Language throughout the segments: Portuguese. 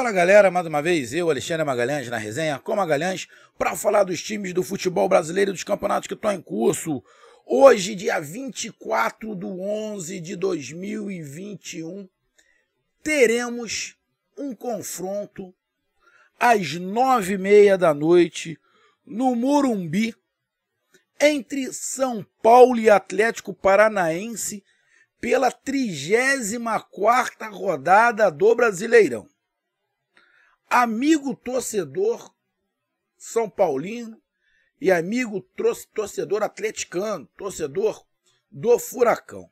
Fala galera, mais uma vez eu, Alexandre Magalhães, na resenha com Magalhães, para falar dos times do futebol brasileiro e dos campeonatos que estão em curso. Hoje, dia 24 de 11 de 2021, teremos um confronto às nove e meia da noite no Morumbi entre São Paulo e Atlético Paranaense pela 34ª rodada do Brasileirão amigo torcedor São Paulino e amigo torcedor atleticano, torcedor do Furacão.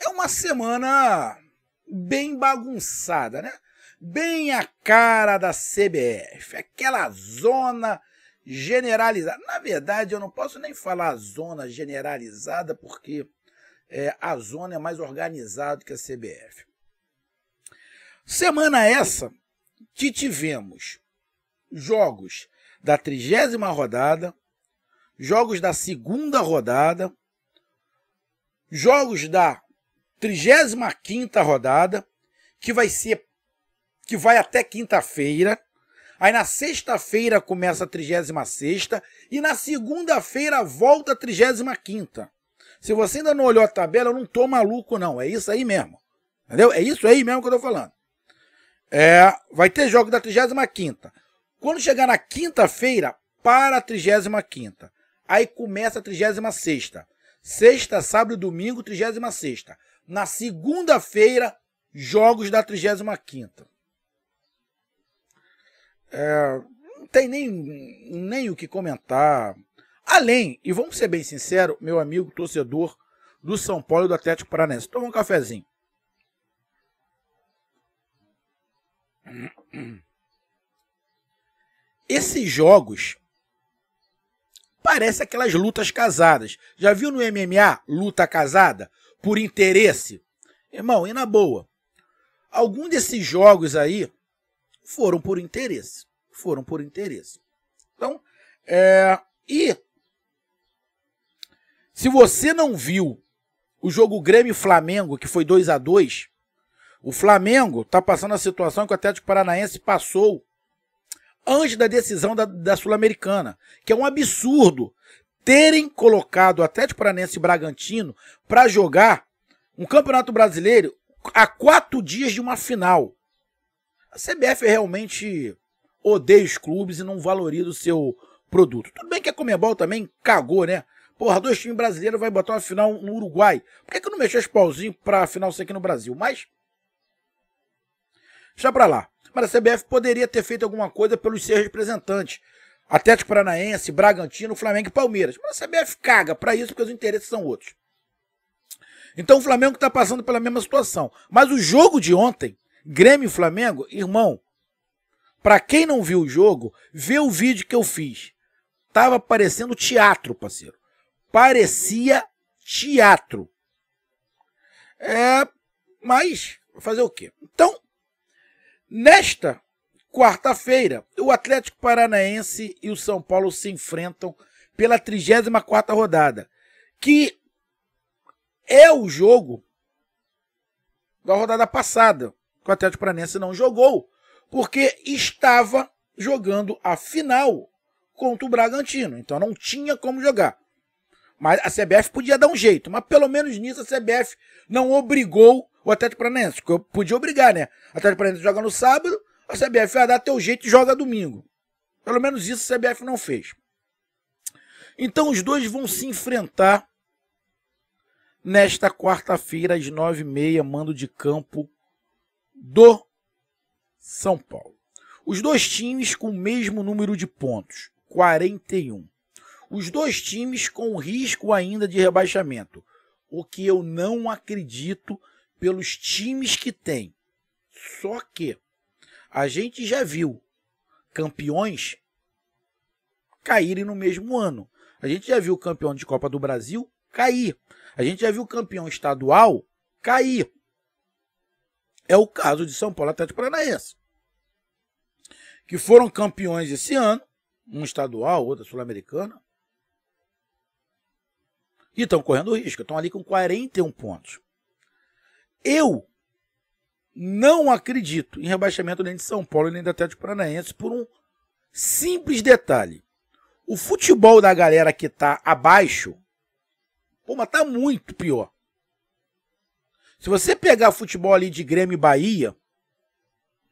É uma semana bem bagunçada, né? Bem a cara da CBF, aquela zona generalizada. Na verdade, eu não posso nem falar zona generalizada, porque é, a zona é mais organizada que a CBF. Semana essa que tivemos jogos da trigésima rodada, jogos da segunda rodada, jogos da trigésima quinta rodada, que vai ser que vai até quinta-feira. Aí na sexta-feira começa a 36 e na segunda-feira volta a 35 Se você ainda não olhou a tabela, eu não tô maluco não, é isso aí mesmo. Entendeu? É isso aí mesmo que eu tô falando. É, vai ter jogo da 35ª. Quando chegar na quinta-feira, para a 35ª. Aí começa a 36ª. Sexta, sábado e domingo, 36ª. Na segunda-feira, jogos da 35ª. É, não tem nem, nem o que comentar. Além, e vamos ser bem sinceros, meu amigo torcedor do São Paulo e do Atlético Paranaense. Toma um cafezinho. Esses jogos parece aquelas lutas casadas. Já viu no MMA luta casada por interesse? Irmão, e na boa. Alguns desses jogos aí foram por interesse, foram por interesse. Então, é, e se você não viu o jogo Grêmio Flamengo, que foi 2 a 2 o Flamengo está passando a situação que o Atlético Paranaense passou antes da decisão da, da Sul-Americana, que é um absurdo terem colocado o Atlético Paranaense e Bragantino para jogar um Campeonato Brasileiro a quatro dias de uma final. A CBF realmente odeia os clubes e não valoriza o seu produto. Tudo bem que a Comebol também cagou, né? Porra, dois times brasileiros vai botar uma final no Uruguai. Por que, que não mexeu os pauzinhos para a final ser aqui no Brasil? Mas Deixa para lá. Mas a CBF poderia ter feito alguma coisa pelos seus representantes. Atlético Paranaense, Bragantino, Flamengo e Palmeiras. Mas a CBF caga para isso porque os interesses são outros. Então o Flamengo está passando pela mesma situação. Mas o jogo de ontem, Grêmio e Flamengo, irmão, para quem não viu o jogo, vê o vídeo que eu fiz. Tava parecendo teatro, parceiro. Parecia teatro. É, mas fazer o quê? Então, Nesta quarta-feira, o Atlético Paranaense e o São Paulo se enfrentam pela 34ª rodada, que é o jogo da rodada passada, que o Atlético Paranaense não jogou, porque estava jogando a final contra o Bragantino, então não tinha como jogar. Mas a CBF podia dar um jeito, mas pelo menos nisso a CBF não obrigou o Atlético Paranaense, porque eu podia obrigar, né? O Atlético Paranaense joga no sábado, a CBF vai dar teu jeito e joga domingo. Pelo menos isso a CBF não fez. Então os dois vão se enfrentar nesta quarta-feira às nove e meia, mando de campo do são Paulo. Os dois times com o mesmo número de pontos, 41. Os dois times com risco ainda de rebaixamento, o que eu não acredito pelos times que tem. Só que a gente já viu campeões caírem no mesmo ano. A gente já viu o campeão de Copa do Brasil cair. A gente já viu o campeão estadual cair. É o caso de São Paulo Atlético Paranaense. Que foram campeões esse ano, um estadual, outra sul-americana, e estão correndo risco, estão ali com 41 pontos. Eu não acredito em rebaixamento nem de São Paulo nem do Atlético Paranaense por um simples detalhe. O futebol da galera que está abaixo, pô, mas tá muito pior. Se você pegar futebol ali de Grêmio e Bahia,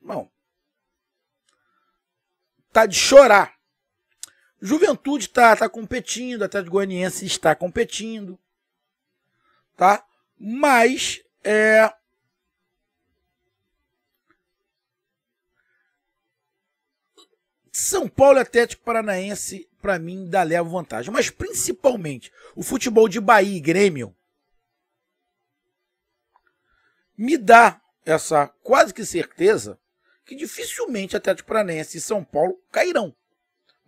não, tá de chorar. Juventude está tá competindo, até de Goianiense está competindo, tá? Mas é, São Paulo e Atlético Paranaense, para mim, dá leva vantagem. Mas principalmente o futebol de Bahia e Grêmio me dá essa quase que certeza que dificilmente Atlético Paranaense e São Paulo cairão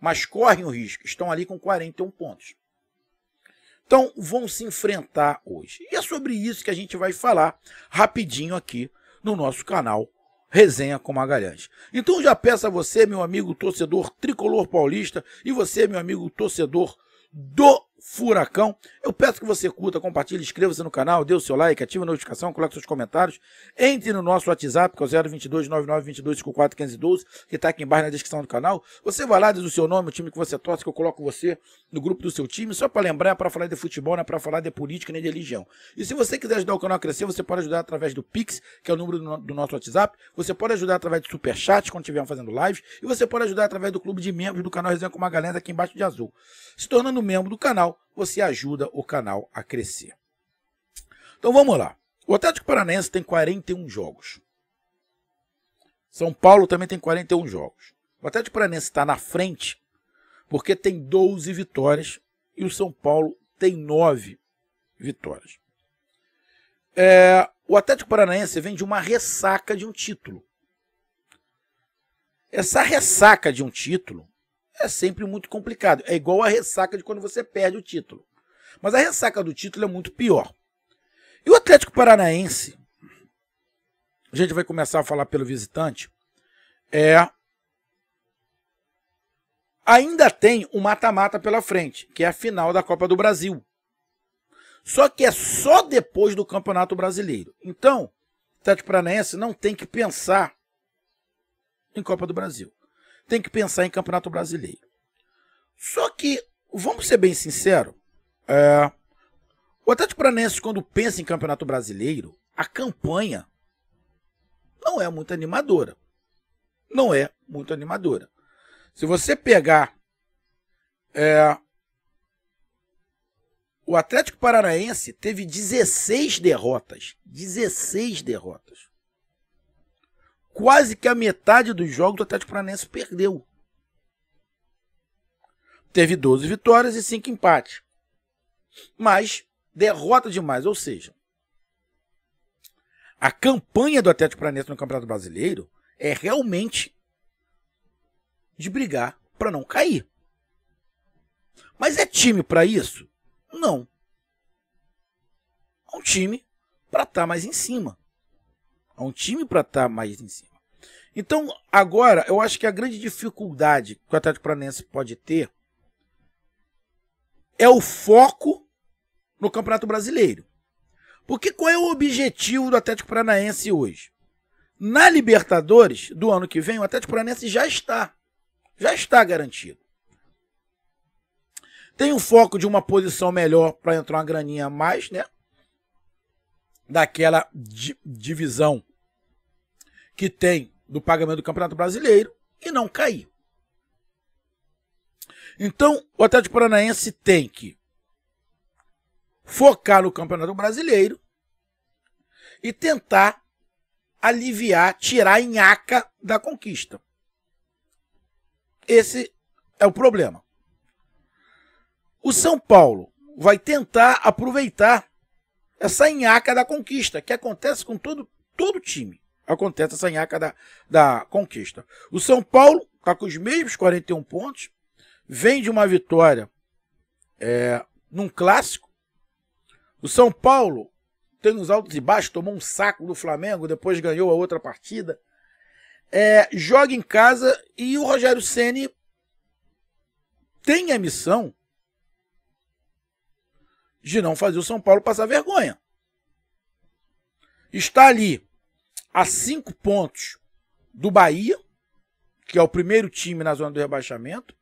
mas correm o risco, estão ali com 41 pontos. Então, vão se enfrentar hoje. E é sobre isso que a gente vai falar rapidinho aqui no nosso canal Resenha com Magalhães. Então, já peço a você, meu amigo torcedor tricolor paulista, e você, meu amigo torcedor do furacão. Eu peço que você curta, compartilhe, inscreva-se no canal, dê o seu like, ative a notificação, coloque seus comentários, entre no nosso WhatsApp, que é o 022 9922 que está aqui embaixo na descrição do canal. Você vai lá, diz o seu nome, o time que você torce, que eu coloco você no grupo do seu time, só para lembrar, é para falar de futebol, não é para falar de política nem de religião. E se você quiser ajudar o canal a crescer, você pode ajudar através do Pix, que é o número do, do nosso WhatsApp, você pode ajudar através do Superchat, quando estiver fazendo lives, e você pode ajudar através do clube de membros do canal Resenha com uma galera aqui embaixo de azul. Se tornando membro do canal, você ajuda o canal a crescer. Então vamos lá. O Atlético Paranaense tem 41 jogos. São Paulo também tem 41 jogos. O Atlético Paranaense está na frente porque tem 12 vitórias e o São Paulo tem 9 vitórias. É, o Atlético Paranaense vem de uma ressaca de um título. Essa ressaca de um título é sempre muito complicado. É igual a ressaca de quando você perde o título. Mas a ressaca do título é muito pior. E o Atlético Paranaense, a gente vai começar a falar pelo visitante, é ainda tem o mata-mata pela frente, que é a final da Copa do Brasil. Só que é só depois do Campeonato Brasileiro. Então, o Atlético Paranaense não tem que pensar em Copa do Brasil tem que pensar em Campeonato Brasileiro. Só que, vamos ser bem sinceros, é, o Atlético Paranaense, quando pensa em Campeonato Brasileiro, a campanha não é muito animadora. Não é muito animadora. Se você pegar é, o Atlético Paranaense teve 16 derrotas. 16 derrotas quase que a metade dos jogos do Atlético Paranaense perdeu. Teve 12 vitórias e 5 empates. Mas derrota demais, ou seja, a campanha do Atlético Paranaense no Campeonato Brasileiro é realmente de brigar para não cair. Mas é time para isso? Não. É um time para estar tá mais em cima um time para estar tá mais em cima. Então, agora, eu acho que a grande dificuldade que o Atlético Paranaense pode ter é o foco no Campeonato Brasileiro. Porque qual é o objetivo do Atlético Paranaense hoje? Na Libertadores do ano que vem, o Atlético Paranaense já está. Já está garantido. Tem o foco de uma posição melhor para entrar uma graninha a mais, né? Daquela di divisão que tem do pagamento do Campeonato Brasileiro e não cair. Então, o Atlético Paranaense tem que focar no Campeonato Brasileiro e tentar aliviar, tirar a nhaca da conquista. Esse é o problema. O São Paulo vai tentar aproveitar essa nhaca da conquista, que acontece com todo, todo time acontece essa nhaca da, da conquista. O São Paulo está com os mesmos 41 pontos, vem de uma vitória é, num clássico. O São Paulo tem uns altos e baixos, tomou um saco do Flamengo, depois ganhou a outra partida. É, joga em casa e o Rogério Ceni tem a missão de não fazer o São Paulo passar vergonha. Está ali a cinco pontos do Bahia, que é o primeiro time na zona do rebaixamento.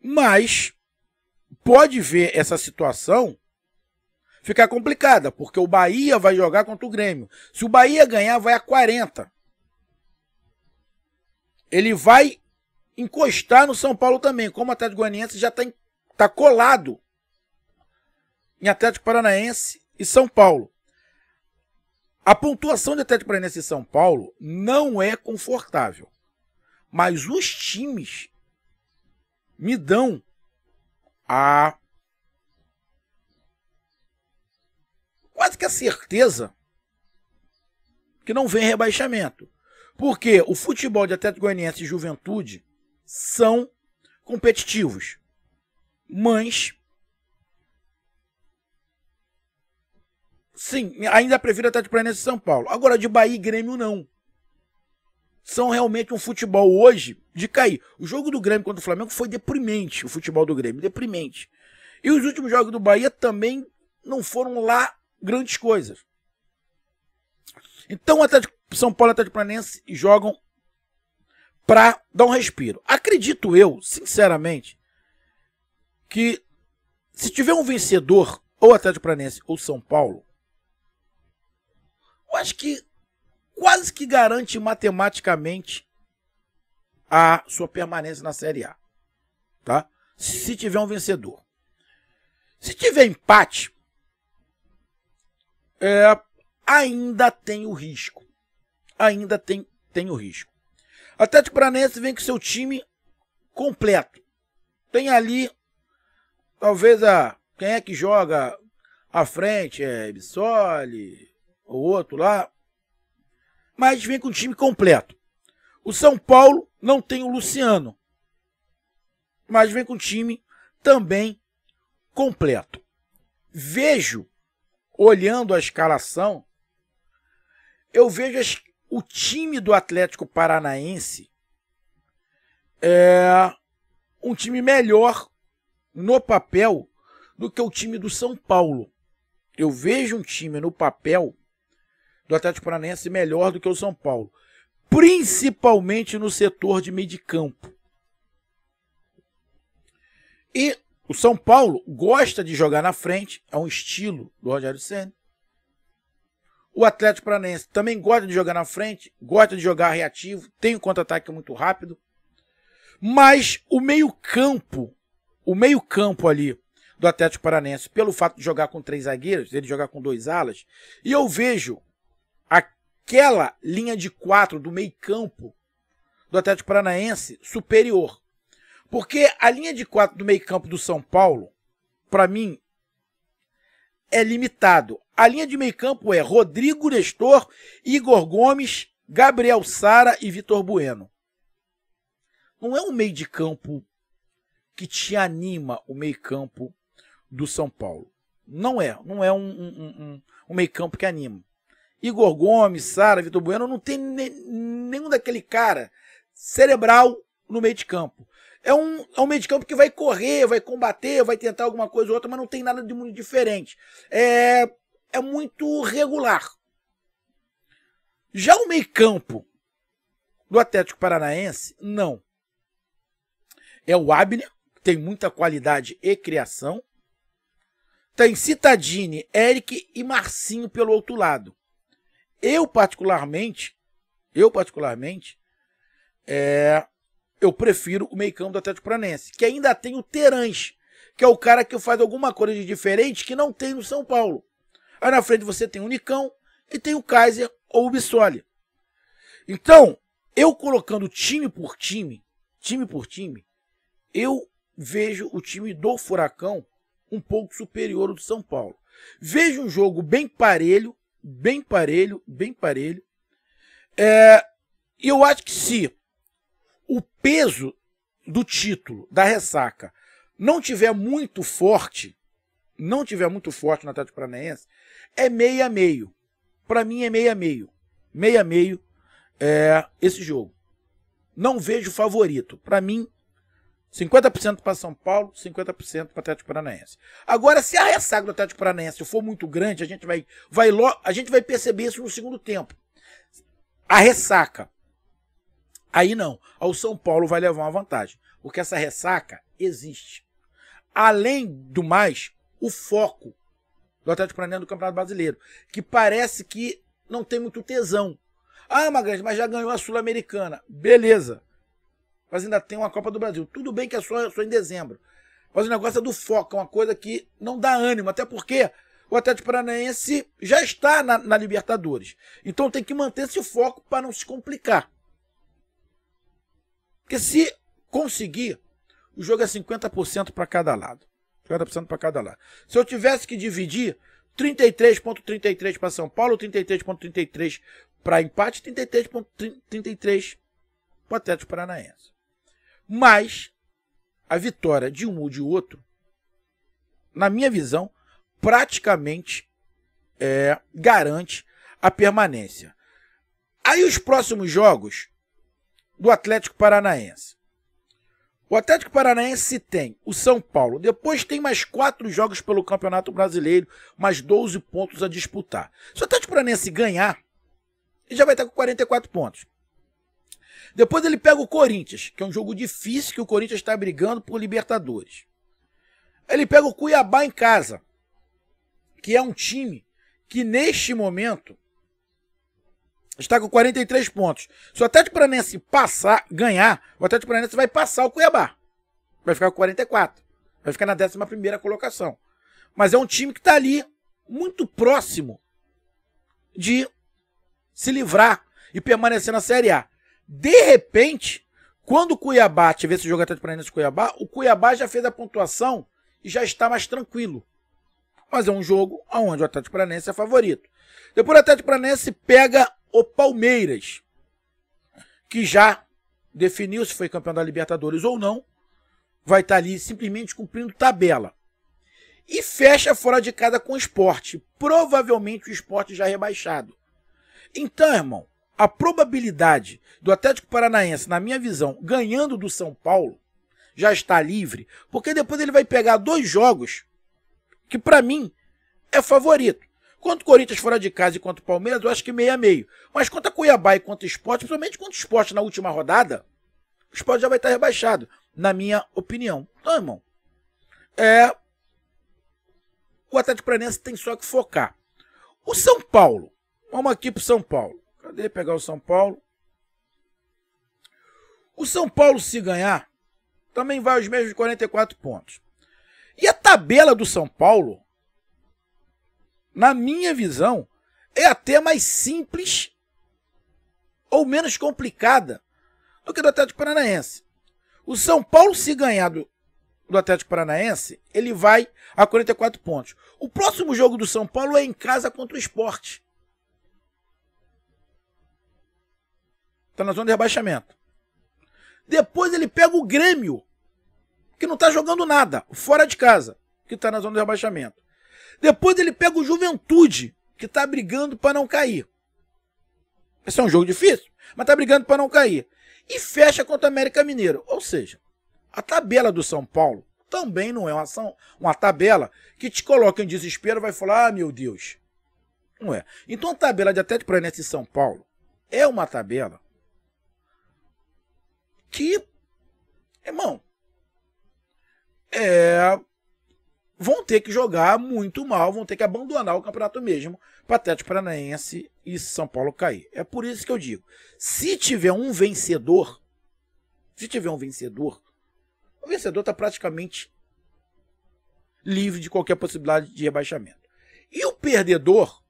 Mas pode ver essa situação ficar complicada, porque o Bahia vai jogar contra o Grêmio. Se o Bahia ganhar, vai a 40. Ele vai encostar no São Paulo também, como o Atlético Goianiense já está tá colado em Atlético Paranaense e São Paulo. A pontuação de Atlético Paranaense e São Paulo não é confortável, mas os times me dão a quase que a certeza que não vem rebaixamento. Porque o futebol de Atlético Goianiense e Juventude são competitivos, mas Sim, ainda prefiro Atlético Paranaense e São Paulo. Agora, de Bahia e Grêmio, não. São realmente um futebol hoje de cair. O jogo do Grêmio contra o Flamengo foi deprimente, o futebol do Grêmio, deprimente. E os últimos jogos do Bahia também não foram lá grandes coisas. Então, até São Paulo e Atlético Paranaense jogam para dar um respiro. Acredito eu, sinceramente, que se tiver um vencedor, ou Atlético Paranaense ou São Paulo, acho que quase que garante matematicamente a sua permanência na Série A. Tá? Se tiver um vencedor. Se tiver empate, é, ainda tem o risco. Ainda tem, tem o risco. Atlético Paranense vem com seu time completo. Tem ali, talvez, a quem é que joga à frente? É Bissoli, ou outro lá. Mas vem com o time completo. O São Paulo não tem o Luciano. Mas vem com o time também completo. Vejo, olhando a escalação, eu vejo as, o time do Atlético Paranaense é um time melhor no papel do que o time do São Paulo. Eu vejo um time no papel do Atlético Paranaense melhor do que o São Paulo, principalmente no setor de meio de campo. E o São Paulo gosta de jogar na frente, é um estilo do Rogério Senna. O Atlético Paranaense também gosta de jogar na frente, gosta de jogar reativo, tem um contra-ataque muito rápido. Mas o meio-campo, o meio-campo ali do Atlético Paranaense, pelo fato de jogar com três zagueiros, ele jogar com dois alas, e eu vejo aquela linha de quatro do meio-campo do Atlético Paranaense superior. Porque a linha de quatro do meio-campo do São Paulo, para mim, é limitado. A linha de meio-campo é Rodrigo Nestor, Igor Gomes, Gabriel Sara e Vitor Bueno. Não é um meio de campo que te anima o meio-campo do São Paulo. Não é. Não é um, um, um, um meio-campo que anima. Igor Gomes, Sara, Vitor Bueno, não tem ne nenhum daquele cara cerebral no meio de campo. É um, é um meio de campo que vai correr, vai combater, vai tentar alguma coisa ou outra, mas não tem nada de muito diferente. É, é muito regular. Já o meio campo do Atlético Paranaense, não. É o Abner, que tem muita qualidade e criação. Tem Citadini, Eric e Marcinho pelo outro lado. Eu particularmente, eu particularmente, é, eu prefiro o meio-campo do Atlético Paranense, que ainda tem o Terãs, que é o cara que faz alguma coisa de diferente que não tem no São Paulo. Aí na frente você tem o Nicão e tem o Kaiser ou o Bissoli. Então, eu colocando time por time, time por time, eu vejo o time do Furacão um pouco superior ao do São Paulo. Vejo um jogo bem parelho, bem parelho, bem parelho. É, eu acho que se o peso do título da ressaca não tiver muito forte, não tiver muito forte no Atlético Paranaense, é meia meio. Para mim é meia meio, meia meio é, esse jogo. Não vejo favorito. Para mim 50% para São Paulo, 50% para o Atlético Paranaense. Agora, se a ressaca do Atlético Paranaense for muito grande, a gente vai, vai lo, a gente vai perceber isso no segundo tempo. A ressaca. Aí não. Ao São Paulo vai levar uma vantagem. Porque essa ressaca existe. Além do mais, o foco do Atlético Paranaense do Campeonato Brasileiro. Que parece que não tem muito tesão. Ah, Magalhães, mas já ganhou a Sul-Americana. Beleza mas ainda tem uma Copa do Brasil. Tudo bem que é só, só em dezembro. Mas o negócio é do foco, é uma coisa que não dá ânimo, até porque o Atlético Paranaense já está na, na Libertadores. Então tem que manter esse foco para não se complicar. Porque se conseguir, o jogo é 50% para cada lado. 50% para cada lado. Se eu tivesse que dividir 33.33 para São Paulo, 33.33 para empate, 33.33 para o Atlético Paranaense. Mas a vitória de um ou de outro, na minha visão, praticamente é, garante a permanência. Aí os próximos jogos do Atlético Paranaense. O Atlético Paranaense tem o São Paulo, depois tem mais quatro jogos pelo Campeonato Brasileiro, mais 12 pontos a disputar. Se o Atlético Paranaense ganhar, ele já vai estar com 44 pontos. Depois ele pega o Corinthians, que é um jogo difícil que o Corinthians está brigando por Libertadores. Ele pega o Cuiabá em casa, que é um time que neste momento está com 43 pontos. Se o Atlético Paranense passar, ganhar, o Atlético Paranense vai passar o Cuiabá. Vai ficar com 44. Vai ficar na 11 colocação. Mas é um time que está ali muito próximo de se livrar e permanecer na Série A. De repente, quando o Cuiabá, tiver esse jogo Atlético Paranaense Cuiabá, o Cuiabá já fez a pontuação e já está mais tranquilo. Mas é um jogo onde o Atlético Paranaense é favorito. Depois o Atlético Paranaense pega o Palmeiras, que já definiu se foi campeão da Libertadores ou não. Vai estar tá ali simplesmente cumprindo tabela. E fecha fora de casa com o esporte. Provavelmente o esporte já rebaixado. Então, irmão, a probabilidade do Atlético Paranaense, na minha visão, ganhando do São Paulo, já está livre, porque depois ele vai pegar dois jogos que, para mim, é favorito. Quanto o Corinthians fora de casa e quanto o Palmeiras, eu acho que meio a meio. Mas quanto a Cuiabá e quanto o esporte, principalmente quanto o esporte na última rodada, o esporte já vai estar rebaixado, na minha opinião. Então, irmão, é... o Atlético Paranaense tem só que focar. O São Paulo, vamos aqui pro São Paulo. Cadê pegar o São Paulo? O São Paulo, se ganhar, também vai aos mesmos 44 pontos. E a tabela do São Paulo, na minha visão, é até mais simples ou menos complicada do que do Atlético Paranaense. O São Paulo, se ganhar do, do Atlético Paranaense, ele vai a 44 pontos. O próximo jogo do São Paulo é em casa contra o esporte. Tá na zona de rebaixamento. Depois ele pega o Grêmio, que não tá jogando nada, fora de casa, que tá na zona de rebaixamento. Depois ele pega o Juventude, que tá brigando para não cair. Esse é um jogo difícil, mas tá brigando para não cair. E fecha contra o América Mineiro. Ou seja, a tabela do São Paulo também não é uma, ação, uma tabela que te coloca em desespero vai falar, ah, meu Deus. Não é. Então a tabela de Atlético Paranaense e São Paulo é uma tabela que, irmão, é, vão ter que jogar muito mal, vão ter que abandonar o campeonato mesmo para Atlético Paranaense e São Paulo cair. É por isso que eu digo, se tiver um vencedor, se tiver um vencedor, o vencedor está praticamente livre de qualquer possibilidade de rebaixamento. E o perdedor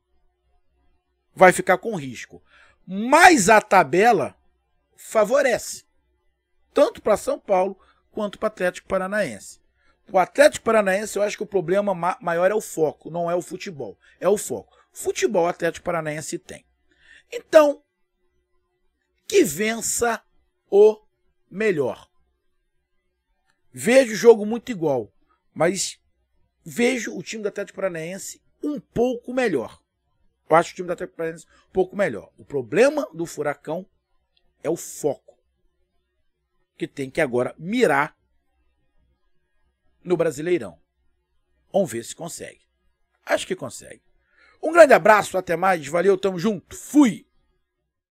vai ficar com risco. Mas a tabela favorece tanto para São Paulo quanto para o Atlético Paranaense. O Atlético Paranaense, eu acho que o problema ma maior é o foco, não é o futebol, é o foco. Futebol Atlético Paranaense tem. Então, que vença o melhor. Vejo o jogo muito igual, mas vejo o time do Atlético Paranaense um pouco melhor. Eu acho o time do Atlético Paranaense um pouco melhor. O problema do Furacão é o foco que tem que agora mirar no Brasileirão. Vamos ver se consegue. Acho que consegue. Um grande abraço, até mais, valeu, tamo junto, fui!